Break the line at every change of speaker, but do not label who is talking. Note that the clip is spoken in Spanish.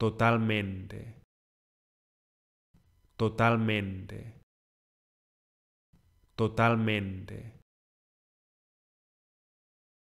totalmente, totalmente, totalmente.